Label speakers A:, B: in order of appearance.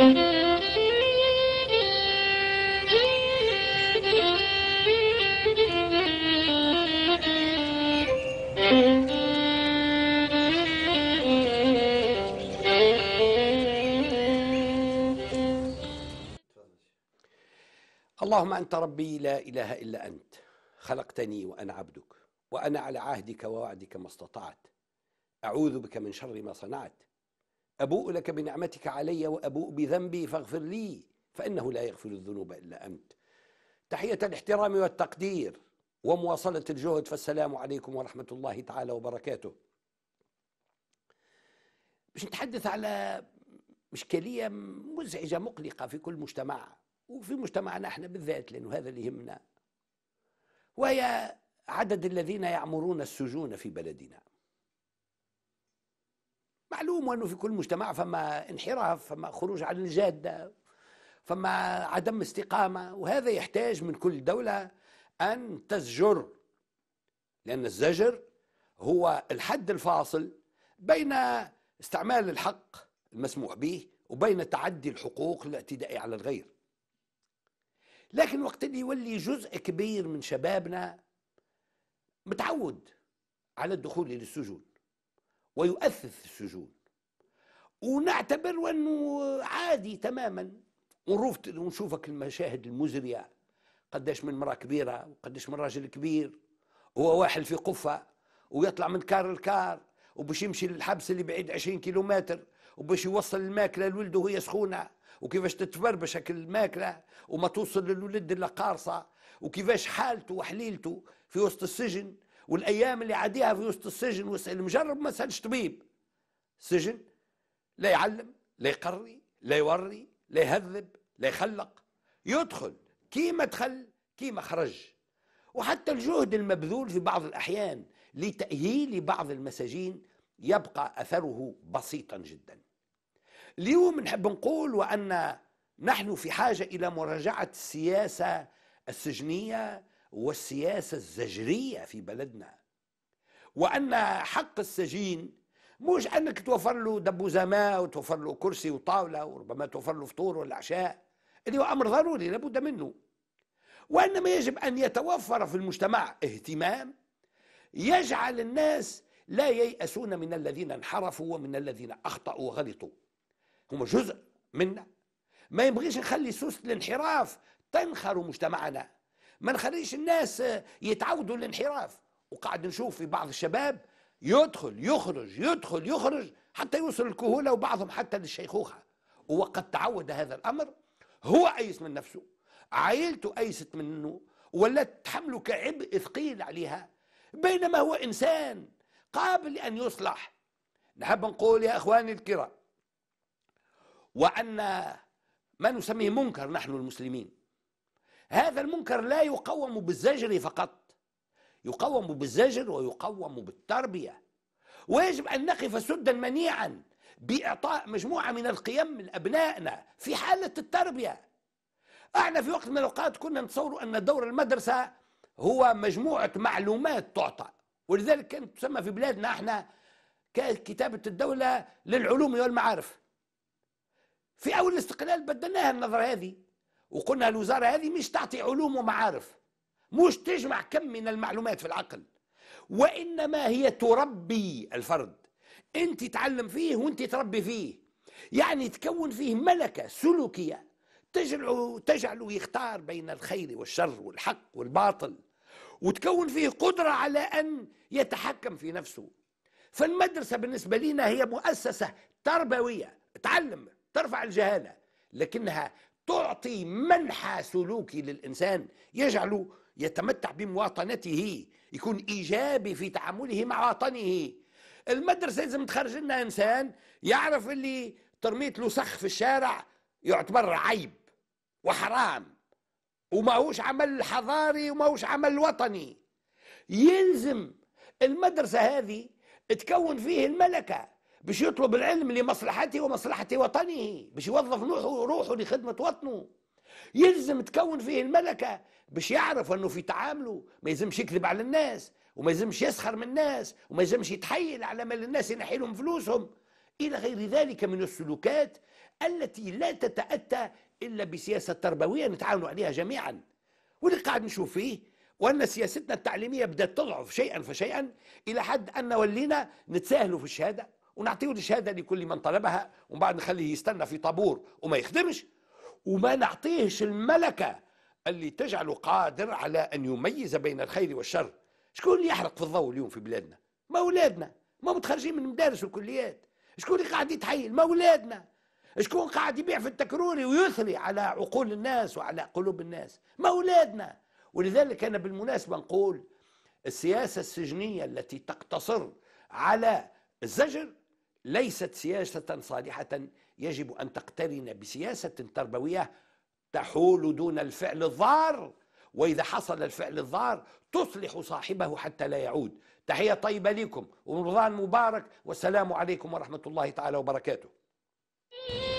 A: اللهم
B: انت ربي لا اله الا انت خلقتني وانا عبدك وانا على عهدك ووعدك ما استطعت اعوذ بك من شر ما صنعت أبوء لك بنعمتك علي وأبوء بذنبي فاغفر لي فإنه لا يغفر الذنوب إلا أنت تحية الاحترام والتقدير ومواصلة الجهد فالسلام عليكم ورحمة الله تعالى وبركاته مش نتحدث على إشكالية مزعجة مقلقة في كل مجتمع وفي مجتمعنا احنا بالذات لأنه هذا اللي يهمنا وهي عدد الذين يعمرون السجون في بلدنا معلوم أنه في كل مجتمع فما انحراف فما خروج عن الجادة فما عدم استقامة وهذا يحتاج من كل دولة أن تزجر لأن الزجر هو الحد الفاصل بين استعمال الحق المسموح به وبين تعدي الحقوق الاعتداء على الغير لكن وقت اللي يولي جزء كبير من شبابنا متعود على الدخول للسجون ويؤثث السجون ونعتبر أنه عادي تماما ونروف ونشوفك المشاهد المزرية قداش من مرأة كبيرة وقداش من راجل كبير هو واحد في قفة ويطلع من كار لكار وباش يمشي للحبس اللي بعيد 20 كيلومتر وباش يوصل الماكله لولده وهي سخونه وكيفاش تتبربش هاك الماكله وما توصل للولد الا قارصه وكيفاش حالته وحليلته في وسط السجن والايام اللي عاديها في وسط السجن وسال المجرب ما سالش طبيب سجن لا يعلم لا يقري لا يوري لا يهذب لا يخلق يدخل كيما دخل كيما خرج وحتى الجهد المبذول في بعض الاحيان لتاهيل بعض المساجين يبقى اثره بسيطا جدا اليوم نحب نقول وان نحن في حاجه الى مراجعه السياسه السجنيه والسياسة الزجرية في بلدنا وأن حق السجين مش أنك توفر له دبوزة ماء وتوفر له كرسي وطاولة وربما توفر له فطور والعشاء اللي هو أمر ضروري لابد منه وإنما يجب أن يتوفر في المجتمع اهتمام يجعل الناس لا ييأسون من الذين انحرفوا ومن الذين أخطأوا وغلطوا هم جزء منا ما يبغيش نخلي سوسة الانحراف تنخر مجتمعنا ما نخليش الناس يتعودوا الانحراف وقاعد نشوف في بعض الشباب يدخل يخرج يدخل يخرج حتى يوصل الكهولة وبعضهم حتى للشيخوخة وقد تعود هذا الأمر هو أيس من نفسه عائلته أيست منه ولا تحمله كعبء ثقيل عليها بينما هو إنسان قابل أن يصلح نحب نقول يا إخواني الكرام وأن ما نسميه منكر نحن المسلمين هذا المنكر لا يقوم بالزجر فقط يقوم بالزجر ويقوم بالتربية ويجب أن نقف سدا منيعا بإعطاء مجموعة من القيم لأبنائنا في حالة التربية احنا في وقت من الأوقات كنا نتصور أن دور المدرسة هو مجموعة معلومات تعطى ولذلك كانت تسمى في بلادنا احنا كتابة الدولة للعلوم والمعارف في أول الاستقلال بدلناها النظرة هذه وقلنا الوزاره هذه مش تعطي علوم ومعارف مش تجمع كم من المعلومات في العقل وانما هي تربي الفرد انت تعلم فيه وانت تربي فيه يعني تكون فيه ملكه سلوكيه تجعله تجعله يختار بين الخير والشر والحق والباطل وتكون فيه قدره على ان يتحكم في نفسه فالمدرسه بالنسبه لنا هي مؤسسه تربويه تعلم ترفع الجهاله لكنها تعطي منحى سلوكي للإنسان يجعله يتمتع بمواطنته يكون إيجابي في تعامله مع وطنه المدرسة لازم تخرج لنا إنسان يعرف اللي ترميت له سخ في الشارع يعتبر عيب وحرام وماهوش عمل حضاري وماهوش عمل وطني يلزم المدرسة هذه تكون فيه الملكة باش يطلب العلم لمصلحته ومصلحة وطنه باش يوظف روحه روحه لخدمة وطنه يلزم تكون فيه الملكة باش يعرف أنه في تعامله ما يلزمش يكذب على الناس وما يلزمش يسخر من الناس وما يلزمش يتحيل على مال الناس ينحي لهم فلوسهم إلى غير ذلك من السلوكات التي لا تتأتى إلا بسياسة تربوية نتعاون عليها جميعا واللي قاعد نشوف فيه وأن سياستنا التعليمية بدأت تضعف شيئا فشيئا إلى حد أن ولينا نتساهلوا في الشهادة ونعطيه الشهادة لكل من طلبها ومن بعد نخليه يستنى في طابور وما يخدمش وما نعطيهش الملكة اللي تجعله قادر على أن يميز بين الخير والشر شكون اللي يحرق في الضوء اليوم في بلادنا ما أولادنا ما متخرجين من المدارس والكليات شكون اللي قاعد يتحيل ما أولادنا شكون قاعد يبيع في التكروري ويثري على عقول الناس وعلى قلوب الناس ما أولادنا ولذلك أنا بالمناسبة نقول السياسة السجنية التي تقتصر على الزجر ليست سياسة صالحة يجب أن تقترن بسياسة تربوية تحول دون الفعل الضار وإذا حصل الفعل الضار تصلح صاحبه حتى لا يعود تحية طيبة لكم ورمضان مبارك والسلام عليكم ورحمة الله تعالى وبركاته